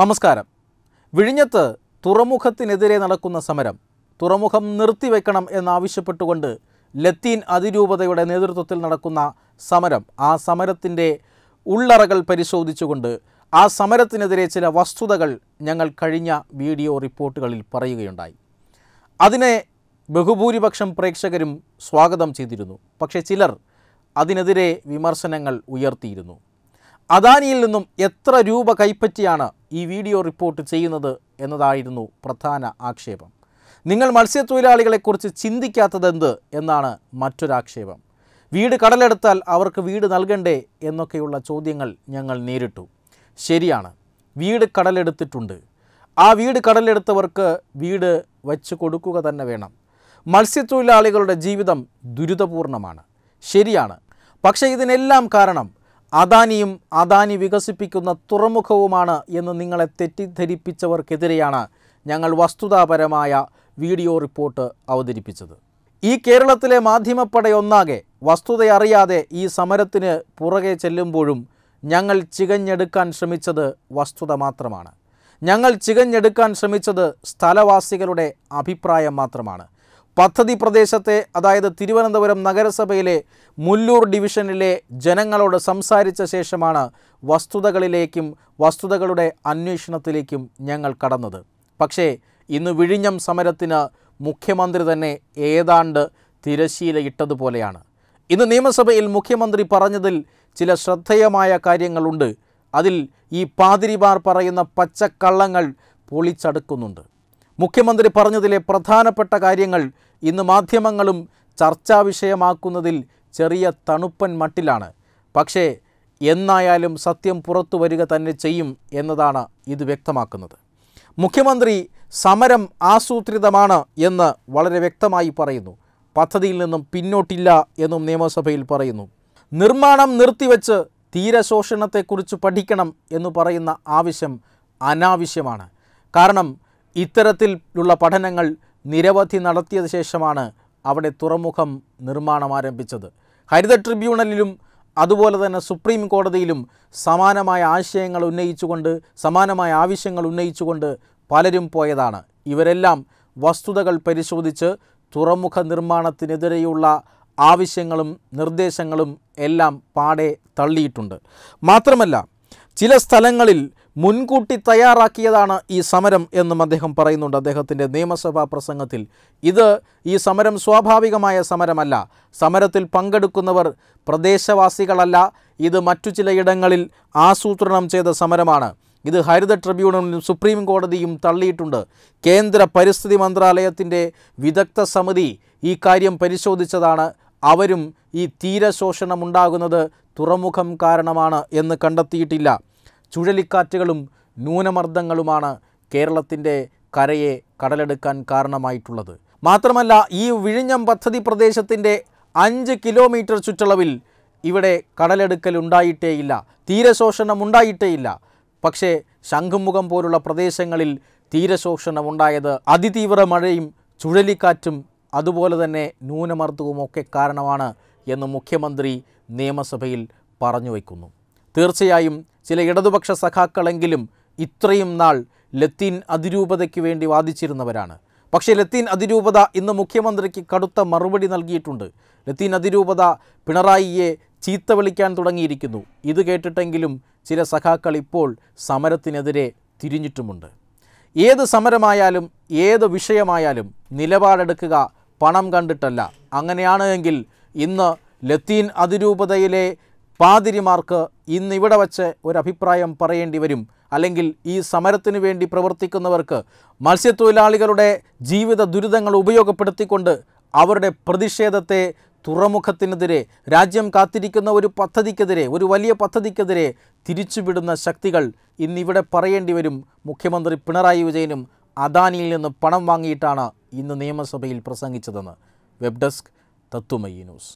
നമസ്കാരം വിഴിഞ്ഞത്ത് തുറമുഖത്തിനെതിരെ നടക്കുന്ന സമരം തുറമുഖം നിർത്തിവെക്കണം എന്നാവശ്യപ്പെട്ടുകൊണ്ട് ലത്തീൻ അതിരൂപതയുടെ നേതൃത്വത്തിൽ നടക്കുന്ന സമരം ആ സമരത്തിൻ്റെ ഉള്ളറകൾ പരിശോധിച്ചുകൊണ്ട് ആ സമരത്തിനെതിരെ ചില വസ്തുതകൾ ഞങ്ങൾ കഴിഞ്ഞ വീഡിയോ റിപ്പോർട്ടുകളിൽ പറയുകയുണ്ടായി അതിനെ ബഹുഭൂരിപക്ഷം പ്രേക്ഷകരും സ്വാഗതം ചെയ്തിരുന്നു പക്ഷേ ചിലർ അതിനെതിരെ വിമർശനങ്ങൾ ഉയർത്തിയിരുന്നു അദാനിയിൽ നിന്നും എത്ര രൂപ കൈപ്പറ്റിയാണ് ഈ വീഡിയോ റിപ്പോർട്ട് ചെയ്യുന്നത് എന്നതായിരുന്നു പ്രധാന ആക്ഷേപം നിങ്ങൾ മത്സ്യത്തൊഴിലാളികളെക്കുറിച്ച് ചിന്തിക്കാത്തതെന്ത് എന്നാണ് മറ്റൊരാക്ഷേപം വീട് കടലെടുത്താൽ അവർക്ക് വീട് നൽകണ്ടേ എന്നൊക്കെയുള്ള ചോദ്യങ്ങൾ ഞങ്ങൾ നേരിട്ടു ശരിയാണ് വീട് കടലെടുത്തിട്ടുണ്ട് ആ വീട് കടലെടുത്തവർക്ക് വീട് വച്ച് കൊടുക്കുക തന്നെ വേണം മത്സ്യത്തൊഴിലാളികളുടെ ജീവിതം ദുരിതപൂർണമാണ് ശരിയാണ് പക്ഷേ ഇതിനെല്ലാം കാരണം അദാനിയും അദാനി വികസിപ്പിക്കുന്ന തുറമുഖവുമാണ് എന്ന് നിങ്ങളെ തെറ്റിദ്ധരിപ്പിച്ചവർക്കെതിരെയാണ് ഞങ്ങൾ വസ്തുതാപരമായ വീഡിയോ റിപ്പോർട്ട് അവതരിപ്പിച്ചത് ഈ കേരളത്തിലെ മാധ്യമപ്പടയൊന്നാകെ വസ്തുതയറിയാതെ ഈ സമരത്തിന് പുറകെ ചെല്ലുമ്പോഴും ഞങ്ങൾ ചികഞ്ഞെടുക്കാൻ ശ്രമിച്ചത് വസ്തുത മാത്രമാണ് ഞങ്ങൾ ചികഞ്ഞെടുക്കാൻ ശ്രമിച്ചത് സ്ഥലവാസികളുടെ അഭിപ്രായം മാത്രമാണ് പദ്ധതി പ്രദേശത്തെ അതായത് തിരുവനന്തപുരം നഗരസഭയിലെ മുല്ലൂർ ഡിവിഷനിലെ ജനങ്ങളോട് സംസാരിച്ച ശേഷമാണ് വസ്തുതകളിലേക്കും വസ്തുതകളുടെ അന്വേഷണത്തിലേക്കും ഞങ്ങൾ കടന്നത് പക്ഷേ ഇന്ന് വിഴിഞ്ഞം സമരത്തിന് മുഖ്യമന്ത്രി തന്നെ ഏതാണ്ട് തിരശീലയിട്ടതുപോലെയാണ് ഇന്ന് നിയമസഭയിൽ മുഖ്യമന്ത്രി പറഞ്ഞതിൽ ചില ശ്രദ്ധേയമായ കാര്യങ്ങളുണ്ട് അതിൽ ഈ പാതിരിമാർ പറയുന്ന പച്ചക്കള്ളങ്ങൾ പൊളിച്ചടുക്കുന്നുണ്ട് മുഖ്യമന്ത്രി പറഞ്ഞതിലെ പ്രധാനപ്പെട്ട കാര്യങ്ങൾ ഇന്ന് മാധ്യമങ്ങളും ചർച്ചാ വിഷയമാക്കുന്നതിൽ ചെറിയ തണുപ്പൻ മട്ടിലാണ് പക്ഷേ എന്നായാലും സത്യം പുറത്തു വരിക തന്നെ ചെയ്യും എന്നതാണ് ഇത് വ്യക്തമാക്കുന്നത് മുഖ്യമന്ത്രി സമരം ആസൂത്രിതമാണ് എന്ന് വളരെ വ്യക്തമായി പറയുന്നു പദ്ധതിയിൽ നിന്നും പിന്നോട്ടില്ല എന്നും നിയമസഭയിൽ പറയുന്നു നിർമ്മാണം നിർത്തിവെച്ച് തീരശോഷണത്തെക്കുറിച്ച് പഠിക്കണം എന്ന് പറയുന്ന ആവശ്യം അനാവശ്യമാണ് കാരണം ഇത്തരത്തിലുള്ള പഠനങ്ങൾ നിരവധി നടത്തിയത് ശേഷമാണ് അവിടെ തുറമുഖം നിർമ്മാണം ആരംഭിച്ചത് ഹരിത ട്രിബ്യൂണലിലും അതുപോലെ തന്നെ സുപ്രീം കോടതിയിലും സമാനമായ ആശയങ്ങൾ ഉന്നയിച്ചുകൊണ്ട് സമാനമായ ആവശ്യങ്ങൾ ഉന്നയിച്ചുകൊണ്ട് പലരും പോയതാണ് ഇവരെല്ലാം വസ്തുതകൾ പരിശോധിച്ച് തുറമുഖ നിർമ്മാണത്തിനെതിരെയുള്ള ആവശ്യങ്ങളും നിർദ്ദേശങ്ങളും എല്ലാം പാടെ തള്ളിയിട്ടുണ്ട് മാത്രമല്ല ചില സ്ഥലങ്ങളിൽ മുൻകൂട്ടി തയ്യാറാക്കിയതാണ് ഈ സമരം എന്നും അദ്ദേഹം പറയുന്നുണ്ട് അദ്ദേഹത്തിൻ്റെ നിയമസഭാ പ്രസംഗത്തിൽ ഇത് ഈ സമരം സ്വാഭാവികമായ സമരമല്ല സമരത്തിൽ പങ്കെടുക്കുന്നവർ പ്രദേശവാസികളല്ല ഇത് മറ്റു ചിലയിടങ്ങളിൽ ആസൂത്രണം ചെയ്ത സമരമാണ് ഇത് ഹരിത ട്രിബ്യൂണലും സുപ്രീം കോടതിയും തള്ളിയിട്ടുണ്ട് കേന്ദ്ര പരിസ്ഥിതി മന്ത്രാലയത്തിൻ്റെ വിദഗ്ധ സമിതി ഈ കാര്യം പരിശോധിച്ചതാണ് അവരും ഈ തീരശോഷണം ഉണ്ടാകുന്നത് തുറമുഖം കാരണമാണ് എന്ന് കണ്ടെത്തിയിട്ടില്ല ചുഴലിക്കാറ്റുകളും ന്യൂനമർദ്ദങ്ങളുമാണ് കേരളത്തിൻ്റെ കരയെ കടലെടുക്കാൻ കാരണമായിട്ടുള്ളത് മാത്രമല്ല ഈ വിഴിഞ്ഞം പദ്ധതി പ്രദേശത്തിൻ്റെ അഞ്ച് കിലോമീറ്റർ ചുറ്റളവിൽ ഇവിടെ കടലെടുക്കൽ ഉണ്ടായിട്ടേയില്ല തീരശോഷണം ഉണ്ടായിട്ടേയില്ല പക്ഷേ ശംഖുമുഖം പോലുള്ള പ്രദേശങ്ങളിൽ തീരശോഷണം ഉണ്ടായത് അതിതീവ്ര മഴയും ചുഴലിക്കാറ്റും അതുപോലെ തന്നെ ഒക്കെ കാരണമാണ് എന്ന് മുഖ്യമന്ത്രി നിയമസഭയിൽ പറഞ്ഞു വയ്ക്കുന്നു തീർച്ചയായും ചില ഇടതുപക്ഷ സഖാക്കളെങ്കിലും ഇത്രയും നാൾ ലത്തീൻ അതിരൂപതയ്ക്ക് വേണ്ടി വാദിച്ചിരുന്നവരാണ് പക്ഷേ ലത്തീൻ അതിരൂപത ഇന്ന് മുഖ്യമന്ത്രിക്ക് കടുത്ത മറുപടി നൽകിയിട്ടുണ്ട് ലത്തീൻ അതിരൂപത പിണറായിയെ ചീത്ത വിളിക്കാൻ തുടങ്ങിയിരിക്കുന്നു ഇത് കേട്ടിട്ടെങ്കിലും ചില സഖാക്കൾ ഇപ്പോൾ സമരത്തിനെതിരെ തിരിഞ്ഞിട്ടുമുണ്ട് ഏത് സമരമായാലും ഏത് വിഷയമായാലും നിലപാടെടുക്കുക പണം കണ്ടിട്ടല്ല അങ്ങനെയാണ് എങ്കിൽ ഇന്ന് ലത്തീൻ അതിരൂപതയിലെ പാതിരിമാർക്ക് ഇന്നിവിടെ വച്ച് ഒരഭിപ്രായം പറയേണ്ടി വരും അല്ലെങ്കിൽ ഈ സമരത്തിനു വേണ്ടി പ്രവർത്തിക്കുന്നവർക്ക് മത്സ്യത്തൊഴിലാളികളുടെ ജീവിത ദുരിതങ്ങൾ ഉപയോഗപ്പെടുത്തിക്കൊണ്ട് അവരുടെ പ്രതിഷേധത്തെ തുറമുഖത്തിനെതിരെ രാജ്യം കാത്തിരിക്കുന്ന ഒരു പദ്ധതിക്കെതിരെ ഒരു വലിയ പദ്ധതിക്കെതിരെ തിരിച്ചുവിടുന്ന ശക്തികൾ ഇന്നിവിടെ പറയേണ്ടി വരും മുഖ്യമന്ത്രി പിണറായി വിജയനും അദാനിയിൽ നിന്ന് പണം വാങ്ങിയിട്ടാണ് ഇന്ന് നിയമസഭയിൽ പ്രസംഗിച്ചതെന്ന് വെബ് ഡെസ്ക് തത്തുമയി ന്യൂസ്